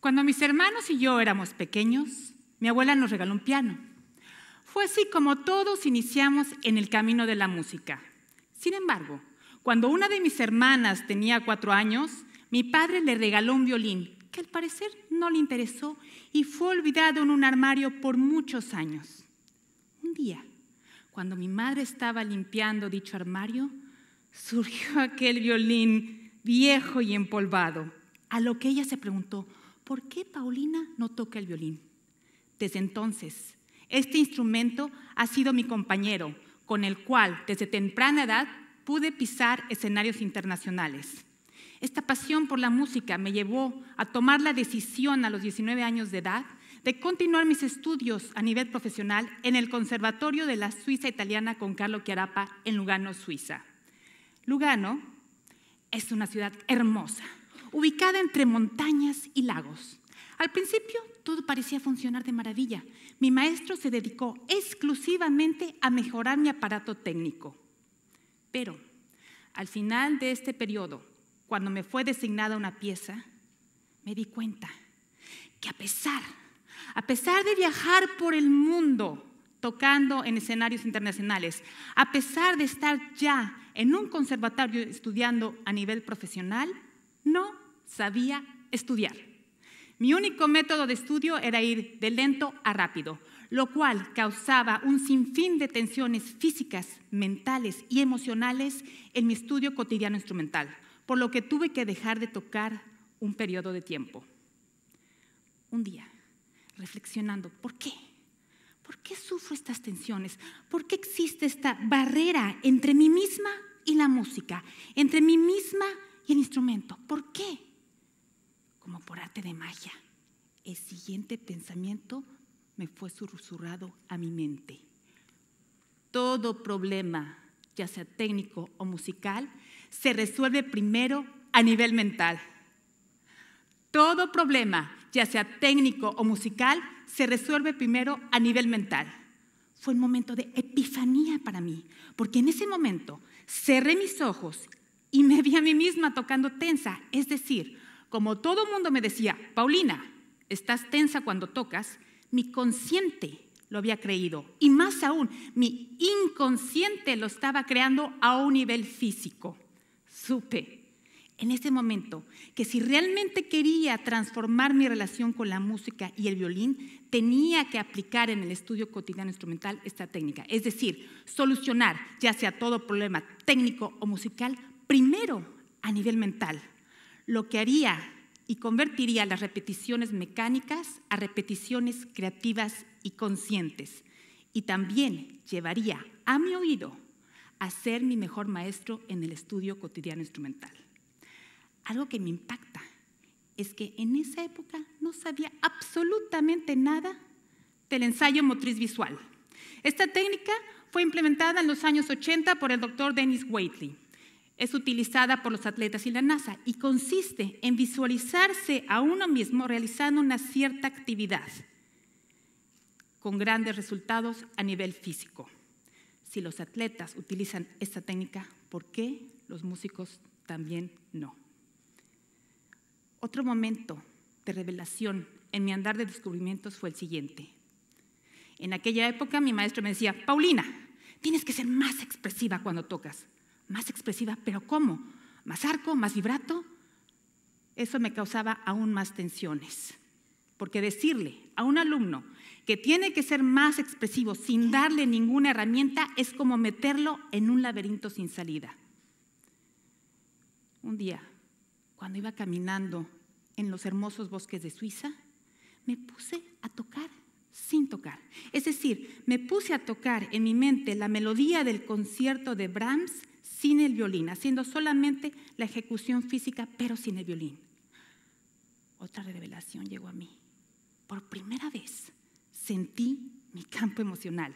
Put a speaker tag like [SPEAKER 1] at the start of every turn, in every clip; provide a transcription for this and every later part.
[SPEAKER 1] Cuando mis hermanos y yo éramos pequeños, mi abuela nos regaló un piano. Fue así como todos iniciamos en el camino de la música. Sin embargo, cuando una de mis hermanas tenía cuatro años, mi padre le regaló un violín que al parecer no le interesó y fue olvidado en un armario por muchos años. Un día, cuando mi madre estaba limpiando dicho armario, surgió aquel violín viejo y empolvado, a lo que ella se preguntó, ¿por qué Paulina no toca el violín? Desde entonces, este instrumento ha sido mi compañero, con el cual desde temprana edad pude pisar escenarios internacionales. Esta pasión por la música me llevó a tomar la decisión a los 19 años de edad de continuar mis estudios a nivel profesional en el Conservatorio de la Suiza Italiana con Carlo Chiarapa en Lugano, Suiza. Lugano es una ciudad hermosa, ubicada entre montañas y lagos. Al principio todo parecía funcionar de maravilla. Mi maestro se dedicó exclusivamente a mejorar mi aparato técnico. Pero al final de este periodo, cuando me fue designada una pieza, me di cuenta que a pesar, a pesar de viajar por el mundo tocando en escenarios internacionales, a pesar de estar ya en un conservatorio estudiando a nivel profesional, no sabía estudiar. Mi único método de estudio era ir de lento a rápido, lo cual causaba un sinfín de tensiones físicas, mentales y emocionales en mi estudio cotidiano instrumental, por lo que tuve que dejar de tocar un periodo de tiempo. Un día, reflexionando, ¿por qué? ¿Por qué sufro estas tensiones? ¿Por qué existe esta barrera entre mí misma y la música, entre mí misma y el instrumento? ¿Por qué? como por arte de magia, el siguiente pensamiento me fue susurrado a mi mente. Todo problema, ya sea técnico o musical, se resuelve primero a nivel mental. Todo problema, ya sea técnico o musical, se resuelve primero a nivel mental. Fue un momento de epifanía para mí, porque en ese momento cerré mis ojos y me vi a mí misma tocando tensa, es decir, como todo mundo me decía, Paulina, estás tensa cuando tocas, mi consciente lo había creído. Y más aún, mi inconsciente lo estaba creando a un nivel físico. Supe en ese momento que si realmente quería transformar mi relación con la música y el violín, tenía que aplicar en el estudio cotidiano instrumental esta técnica. Es decir, solucionar ya sea todo problema técnico o musical, primero a nivel mental lo que haría y convertiría las repeticiones mecánicas a repeticiones creativas y conscientes. Y también llevaría a mi oído a ser mi mejor maestro en el estudio cotidiano instrumental. Algo que me impacta es que en esa época no sabía absolutamente nada del ensayo motriz visual. Esta técnica fue implementada en los años 80 por el doctor Dennis Waitley es utilizada por los atletas y la NASA y consiste en visualizarse a uno mismo realizando una cierta actividad con grandes resultados a nivel físico. Si los atletas utilizan esta técnica, ¿por qué los músicos también no? Otro momento de revelación en mi andar de descubrimientos fue el siguiente. En aquella época mi maestro me decía, Paulina, tienes que ser más expresiva cuando tocas más expresiva, pero ¿cómo? ¿Más arco? ¿Más vibrato? Eso me causaba aún más tensiones, porque decirle a un alumno que tiene que ser más expresivo sin darle ninguna herramienta es como meterlo en un laberinto sin salida. Un día, cuando iba caminando en los hermosos bosques de Suiza, me puse a tocar sin tocar. Es decir, me puse a tocar en mi mente la melodía del concierto de Brahms sin el violín, haciendo solamente la ejecución física, pero sin el violín. Otra revelación llegó a mí. Por primera vez sentí mi campo emocional.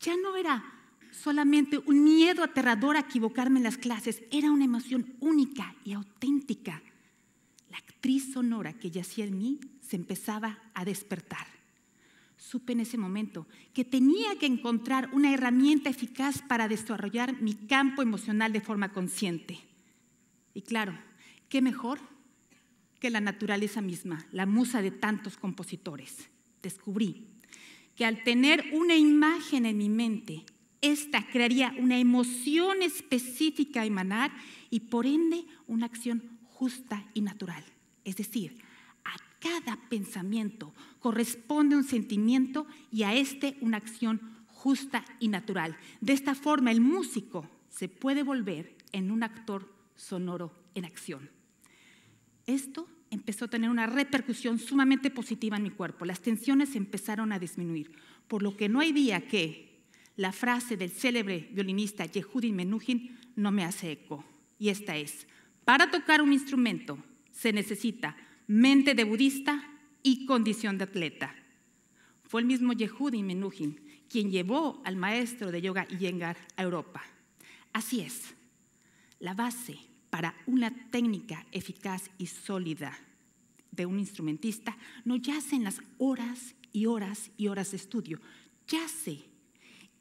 [SPEAKER 1] Ya no era solamente un miedo aterrador a equivocarme en las clases, era una emoción única y auténtica. La actriz sonora que yacía en mí se empezaba a despertar supe en ese momento que tenía que encontrar una herramienta eficaz para desarrollar mi campo emocional de forma consciente. Y claro, ¿qué mejor que la naturaleza misma, la musa de tantos compositores? Descubrí que al tener una imagen en mi mente, esta crearía una emoción específica a emanar y por ende una acción justa y natural. Es decir, a cada pensamiento corresponde un sentimiento y a este una acción justa y natural. De esta forma el músico se puede volver en un actor sonoro en acción. Esto empezó a tener una repercusión sumamente positiva en mi cuerpo. Las tensiones empezaron a disminuir, por lo que no hay día que la frase del célebre violinista Yehudi Menuhin no me hace eco. Y esta es, para tocar un instrumento se necesita mente de budista, y condición de atleta. Fue el mismo Yehudi Menuhin quien llevó al maestro de yoga Iyengar a Europa. Así es, la base para una técnica eficaz y sólida de un instrumentista no yace en las horas y horas y horas de estudio, yace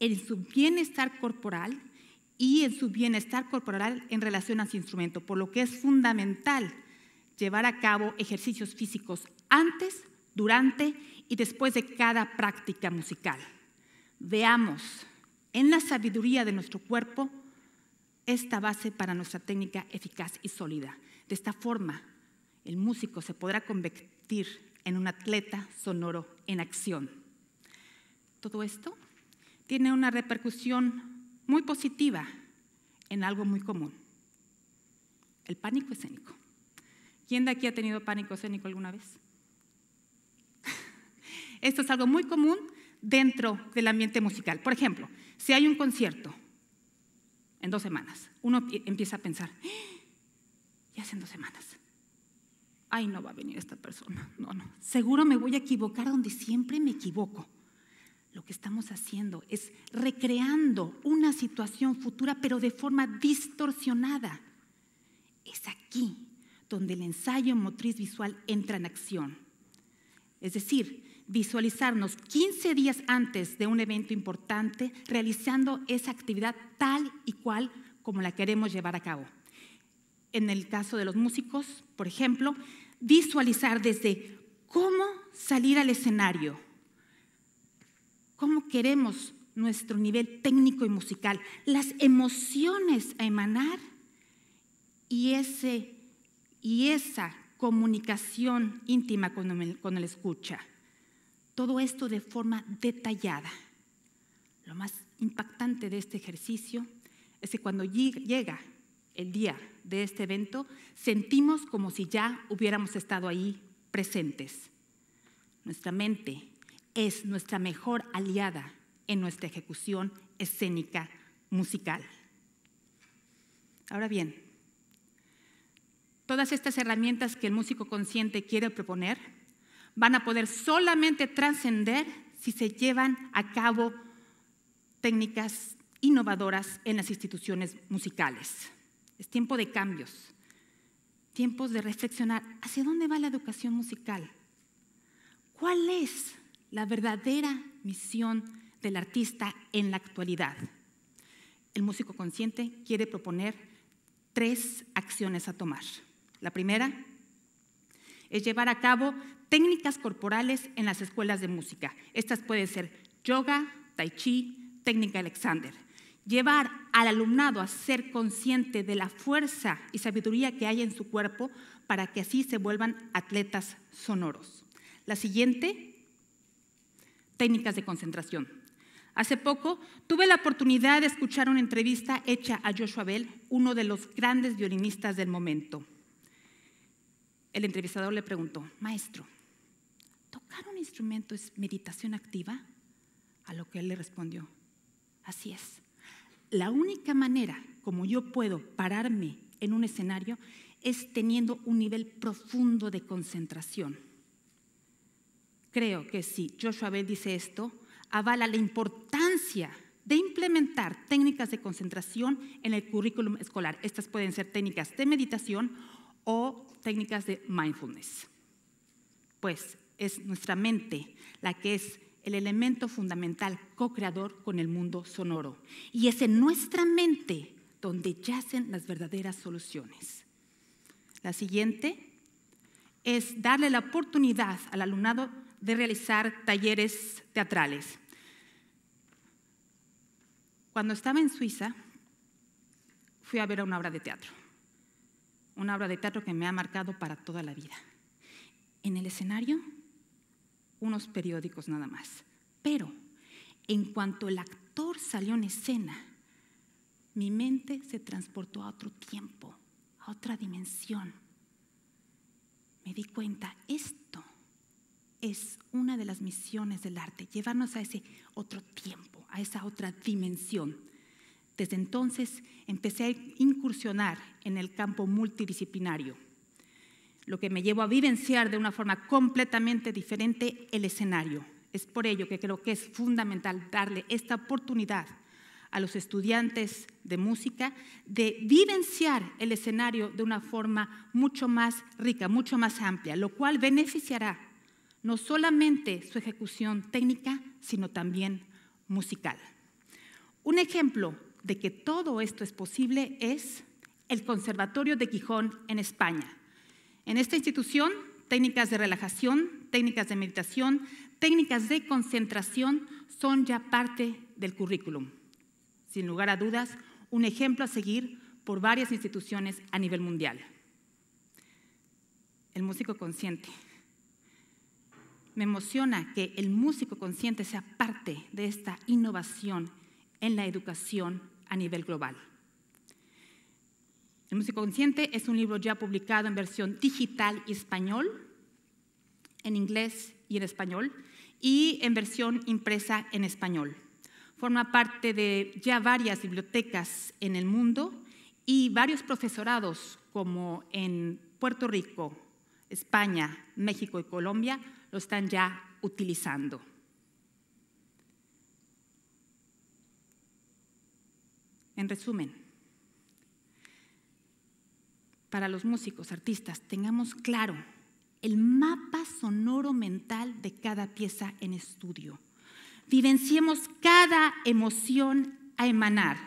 [SPEAKER 1] en su bienestar corporal y en su bienestar corporal en relación a su instrumento, por lo que es fundamental llevar a cabo ejercicios físicos antes, durante y después de cada práctica musical. Veamos en la sabiduría de nuestro cuerpo esta base para nuestra técnica eficaz y sólida. De esta forma, el músico se podrá convertir en un atleta sonoro en acción. Todo esto tiene una repercusión muy positiva en algo muy común, el pánico escénico. ¿Quién de aquí ha tenido pánico escénico alguna vez? Esto es algo muy común dentro del ambiente musical. Por ejemplo, si hay un concierto en dos semanas, uno empieza a pensar, ¡Ah! ya hacen dos semanas. Ay, no va a venir esta persona. No, no. Seguro me voy a equivocar donde siempre me equivoco. Lo que estamos haciendo es recreando una situación futura, pero de forma distorsionada. Es aquí donde el ensayo motriz visual entra en acción. Es decir, visualizarnos 15 días antes de un evento importante realizando esa actividad tal y cual como la queremos llevar a cabo. En el caso de los músicos, por ejemplo, visualizar desde cómo salir al escenario, cómo queremos nuestro nivel técnico y musical, las emociones a emanar y ese y esa comunicación íntima con el, con escucha. Todo esto de forma detallada. Lo más impactante de este ejercicio es que cuando llega el día de este evento, sentimos como si ya hubiéramos estado ahí presentes. Nuestra mente es nuestra mejor aliada en nuestra ejecución escénica musical. Ahora bien, todas estas herramientas que el músico consciente quiere proponer van a poder solamente trascender si se llevan a cabo técnicas innovadoras en las instituciones musicales. Es tiempo de cambios, tiempos de reflexionar hacia dónde va la educación musical, cuál es la verdadera misión del artista en la actualidad. El músico consciente quiere proponer tres acciones a tomar. La primera es llevar a cabo técnicas corporales en las escuelas de música. Estas pueden ser yoga, tai chi, técnica Alexander. Llevar al alumnado a ser consciente de la fuerza y sabiduría que hay en su cuerpo para que así se vuelvan atletas sonoros. La siguiente, técnicas de concentración. Hace poco tuve la oportunidad de escuchar una entrevista hecha a Joshua Bell, uno de los grandes violinistas del momento. El entrevistador le preguntó, maestro, ¿tocar un instrumento es meditación activa? A lo que él le respondió, así es. La única manera como yo puedo pararme en un escenario es teniendo un nivel profundo de concentración. Creo que si Joshua Bell dice esto, avala la importancia de implementar técnicas de concentración en el currículum escolar. Estas pueden ser técnicas de meditación o técnicas de mindfulness. Pues es nuestra mente la que es el elemento fundamental co-creador con el mundo sonoro. Y es en nuestra mente donde yacen las verdaderas soluciones. La siguiente es darle la oportunidad al alumnado de realizar talleres teatrales. Cuando estaba en Suiza, fui a ver una obra de teatro una obra de teatro que me ha marcado para toda la vida. En el escenario, unos periódicos nada más. Pero en cuanto el actor salió en escena, mi mente se transportó a otro tiempo, a otra dimensión. Me di cuenta, esto es una de las misiones del arte, llevarnos a ese otro tiempo, a esa otra dimensión desde entonces empecé a incursionar en el campo multidisciplinario, lo que me llevó a vivenciar de una forma completamente diferente el escenario. Es por ello que creo que es fundamental darle esta oportunidad a los estudiantes de música de vivenciar el escenario de una forma mucho más rica, mucho más amplia, lo cual beneficiará no solamente su ejecución técnica, sino también musical. Un ejemplo de que todo esto es posible es el Conservatorio de Quijón, en España. En esta institución, técnicas de relajación, técnicas de meditación, técnicas de concentración son ya parte del currículum. Sin lugar a dudas, un ejemplo a seguir por varias instituciones a nivel mundial. El músico consciente. Me emociona que el músico consciente sea parte de esta innovación en la educación a nivel global. El músico consciente es un libro ya publicado en versión digital y español, en inglés y en español, y en versión impresa en español. Forma parte de ya varias bibliotecas en el mundo y varios profesorados, como en Puerto Rico, España, México y Colombia, lo están ya utilizando. En resumen, para los músicos, artistas, tengamos claro el mapa sonoro mental de cada pieza en estudio. Vivenciemos cada emoción a emanar,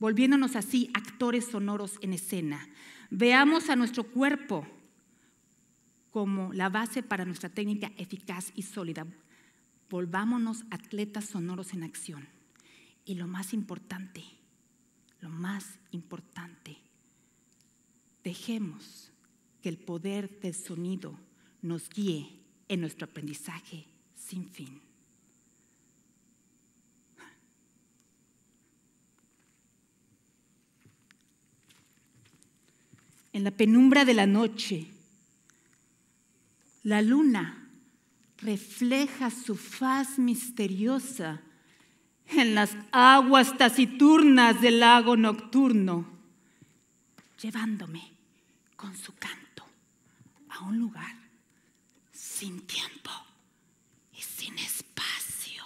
[SPEAKER 1] volviéndonos así actores sonoros en escena. Veamos a nuestro cuerpo como la base para nuestra técnica eficaz y sólida. Volvámonos atletas sonoros en acción. Y lo más importante, lo más importante. Dejemos que el poder del sonido nos guíe en nuestro aprendizaje sin fin. En la penumbra de la noche, la luna refleja su faz misteriosa en las aguas taciturnas del lago nocturno, llevándome con su canto a un lugar sin tiempo y sin espacio.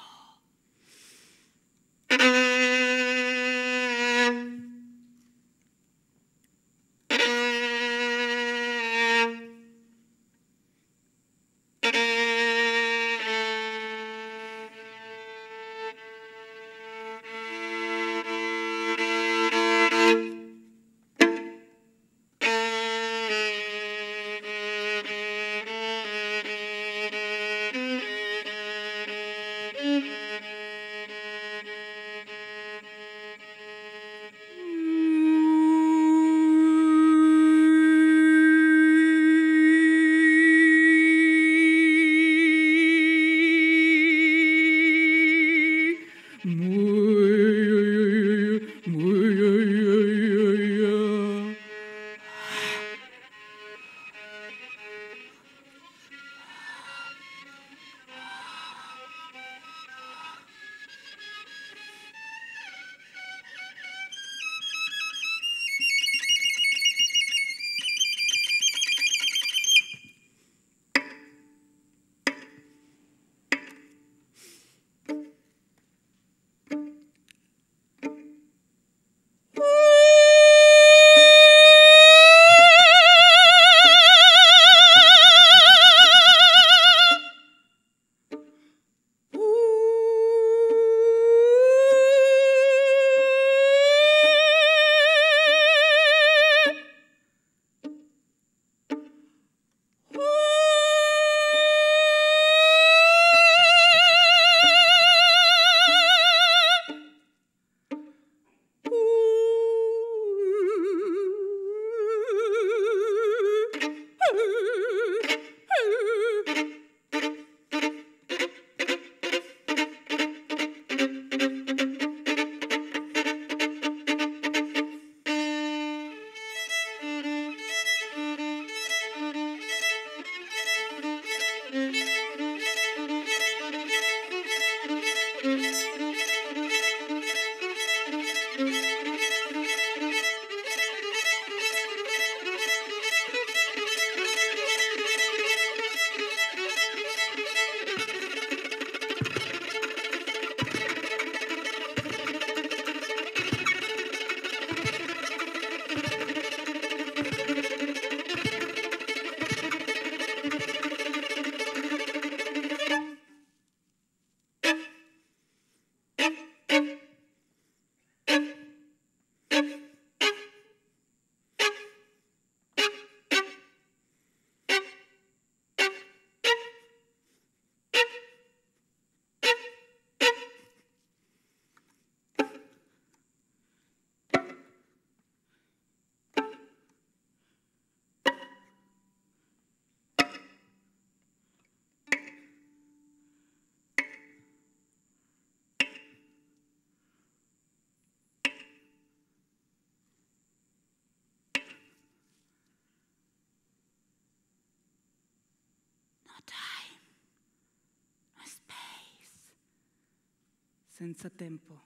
[SPEAKER 1] senza tempo,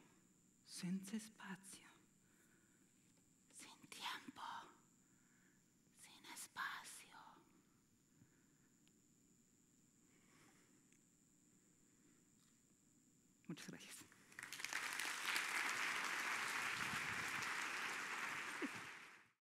[SPEAKER 1] senza spazio.